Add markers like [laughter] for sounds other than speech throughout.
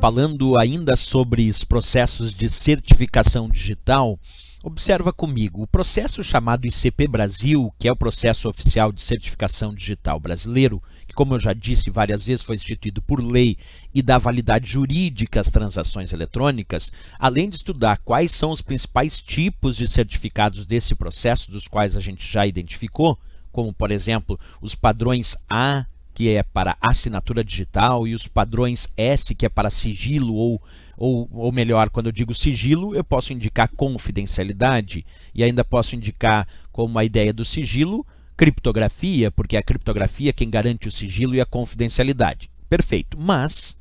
falando ainda sobre os processos de certificação digital, observa comigo, o processo chamado ICP Brasil, que é o processo oficial de certificação digital brasileiro, que como eu já disse várias vezes foi instituído por lei e dá validade jurídica às transações eletrônicas, além de estudar quais são os principais tipos de certificados desse processo, dos quais a gente já identificou, como por exemplo os padrões A, que é para assinatura digital, e os padrões S, que é para sigilo, ou, ou, ou melhor, quando eu digo sigilo, eu posso indicar confidencialidade, e ainda posso indicar como a ideia do sigilo, criptografia, porque é a criptografia é quem garante o sigilo e a confidencialidade. Perfeito. Mas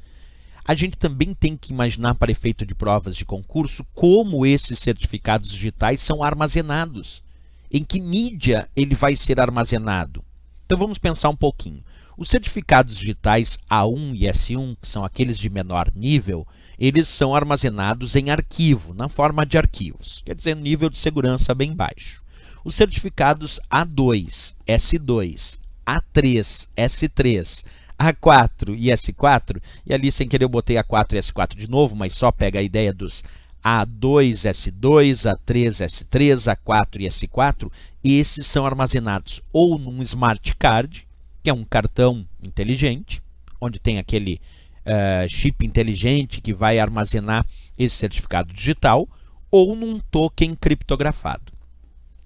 a gente também tem que imaginar para efeito de provas de concurso como esses certificados digitais são armazenados, em que mídia ele vai ser armazenado. Então vamos pensar um pouquinho. Os certificados digitais A1 e S1, que são aqueles de menor nível, eles são armazenados em arquivo, na forma de arquivos, quer dizer, nível de segurança bem baixo. Os certificados A2, S2, A3, S3, A4 e S4, e ali sem querer eu botei A4 e S4 de novo, mas só pega a ideia dos A2, S2, A3, S3, A4 e S4, esses são armazenados ou num smart card, que é um cartão inteligente, onde tem aquele uh, chip inteligente que vai armazenar esse certificado digital, ou num token criptografado.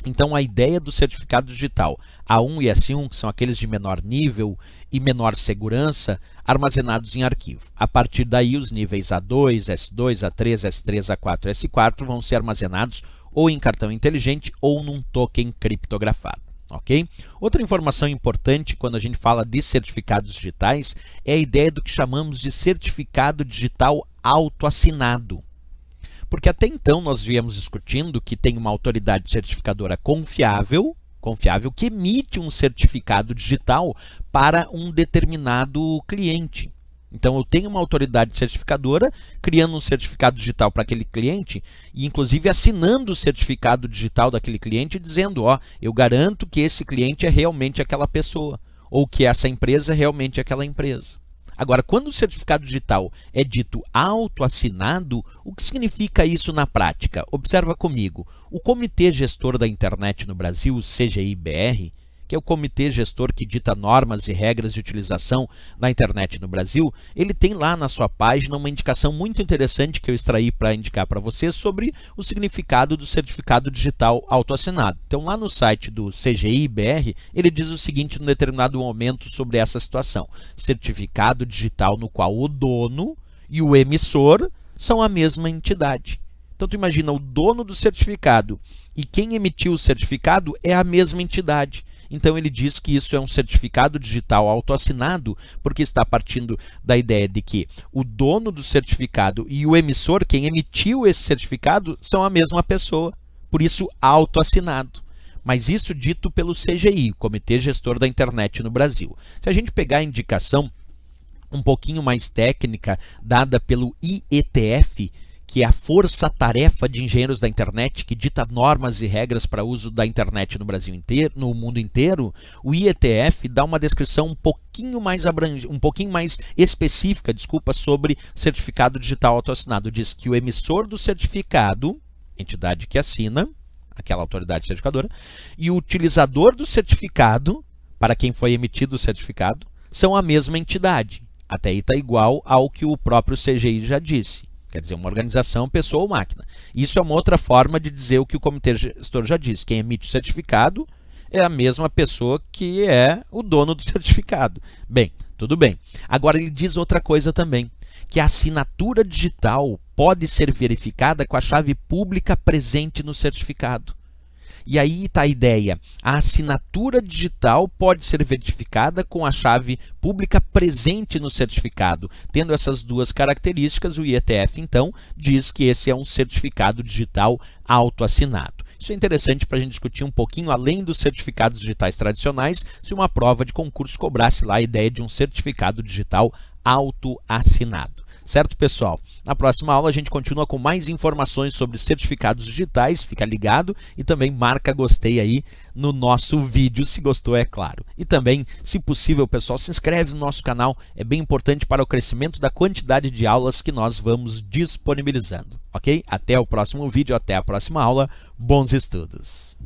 Então, a ideia do certificado digital A1 e S1, que são aqueles de menor nível e menor segurança, armazenados em arquivo. A partir daí, os níveis A2, S2, A3, S3, A4, S4 vão ser armazenados ou em cartão inteligente ou num token criptografado ok? Outra informação importante quando a gente fala de certificados digitais é a ideia do que chamamos de certificado digital autoassinado. Porque até então nós viemos discutindo que tem uma autoridade certificadora confiável, confiável que emite um certificado digital para um determinado cliente. Então eu tenho uma autoridade certificadora criando um certificado digital para aquele cliente e inclusive assinando o certificado digital daquele cliente dizendo, ó, eu garanto que esse cliente é realmente aquela pessoa ou que essa empresa é realmente aquela empresa. Agora, quando o certificado digital é dito autoassinado, o que significa isso na prática? Observa comigo. O Comitê Gestor da Internet no Brasil, CGIBR, que é o comitê gestor que dita normas e regras de utilização na internet no Brasil, ele tem lá na sua página uma indicação muito interessante que eu extraí para indicar para vocês sobre o significado do certificado digital autoassinado. Então, lá no site do CGI-BR, ele diz o seguinte num determinado momento sobre essa situação: certificado digital no qual o dono e o emissor são a mesma entidade. Então tu imagina o dono do certificado e quem emitiu o certificado é a mesma entidade. Então ele diz que isso é um certificado digital autoassinado, porque está partindo da ideia de que o dono do certificado e o emissor, quem emitiu esse certificado, são a mesma pessoa. Por isso, autoassinado. Mas isso dito pelo CGI, Comitê Gestor da Internet no Brasil. Se a gente pegar a indicação um pouquinho mais técnica dada pelo IETF, que é a força-tarefa de engenheiros da internet que dita normas e regras para uso da internet no Brasil inteiro, no mundo inteiro, o IETF dá uma descrição um pouquinho mais abrange, um pouquinho mais específica, desculpa, sobre certificado digital autoassinado. Diz que o emissor do certificado, entidade que assina, aquela autoridade certificadora, e o utilizador do certificado, para quem foi emitido o certificado, são a mesma entidade. Até aí está igual ao que o próprio CGI já disse. Quer dizer, uma organização, pessoa ou máquina. Isso é uma outra forma de dizer o que o comitê gestor já disse. Quem emite o certificado é a mesma pessoa que é o dono do [laughs] certificado. Bem, tudo bem. Agora ele diz outra coisa também, que a assinatura digital pode ser verificada com a chave pública presente no certificado. E aí está a ideia. A assinatura digital pode ser verificada com a chave pública presente no certificado. Tendo essas duas características, o IETF, então, diz que esse é um certificado digital autoassinado. Isso é interessante para a gente discutir um pouquinho além dos certificados digitais tradicionais, se uma prova de concurso cobrasse lá a ideia de um certificado digital autoassinado. Certo, pessoal? Na próxima aula a gente continua com mais informações sobre certificados digitais, fica ligado e também marca gostei aí no nosso vídeo, se gostou, é claro. E também, se possível, pessoal, se inscreve no nosso canal, é bem importante para o crescimento da quantidade de aulas que nós vamos disponibilizando, ok? Até o próximo vídeo, até a próxima aula, bons estudos!